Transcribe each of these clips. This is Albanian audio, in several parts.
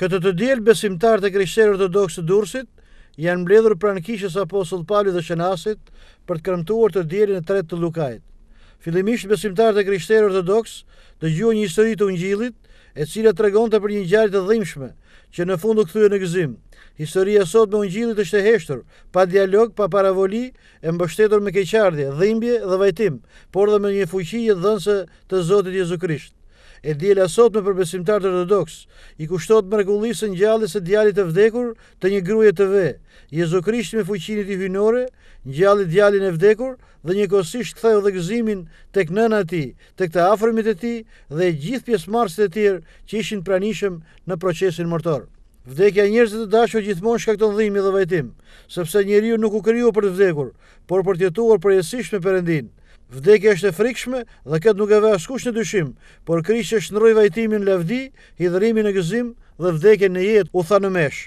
Këtë të djelë besimtar të krishterë ortodoks të dursit, janë mbledhur pranë kishës Apostol Pali dhe Shënasit për të kërëmtuar të djelin e tret të lukajt. Filimisht besimtar të krishterë ortodoks të gjuë një histori të ungjilit, e cila të regon të për një gjarit të dhimshme, që në fundu këthuje në gëzim. Historia sot me ungjilit është e heshtur, pa dialog, pa paravoli, e mbështetur me keqardje, dhimbje dhe vajtim, por dhe me një fuqi dhënse të Zotit Jezu Krisht e djela sot me përbesimtar të rëdoks, i kushtot më në gjallës e djallit të vdekur të një gruje të ve, Jezu Krisht me fuqinit i vynore, në gjallit djallin e vdekur, dhe një kosisht thaj o dhe gëzimin të kënëna ti, të këta afrëmit e ti dhe gjithë pjesë marsit e tjerë që ishin pranishëm në procesin mërtorë. Vdekja e njerëzve të dashur gjithmonë shkakton dhimbje dhe vajtim, sepse njeriu nuk u krijuar për të vdekur, por për të jetuar përjetësisht me Perëndin. Vdekja është e frikshme dhe këtë nuk e vë askush në dyshim, por Krishti shndroi vajtimin lavdi, hidhrimin e gëzim dhe vdekjen në jetë u tha në mesh.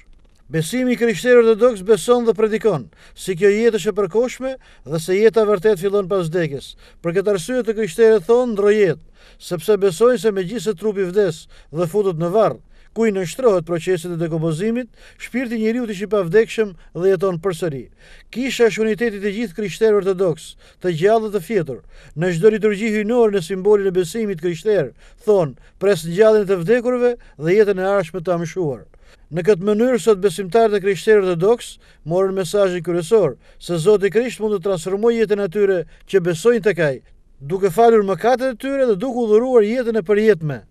Besimi i krishterë ortodoks beson dhe predikon si kjo jetë është e përkohshme dhe se jeta vërtet fillon pas vdekjes. Për këtë arsye të krishterët thonë ndrojet, sepse besojnë se megjithëse trupi vdes dhe futet në varr, ku i nështrohet proceset e dekompozimit, shpirti njëriu të qipa vdekshëm dhe jeton përsëri. Kisha është unitetit e gjithë krishterë ortodoks, të gjallë dhe të fjetur, në gjdo liturgji hynor në simbolin e besimit krishterë, thonë, pres në e të vdekurve dhe jetën e arshme të amëshuar. Në këtë mënyrë sot besimtarët e krishterë ortodoks morën mesazhin kyresor se Zoti Krisht mund të transformoj jetën e tyre që besojnë tek ai, duke falur mëkatet e tyre dhe duke udhëruar jetën e përjetshme.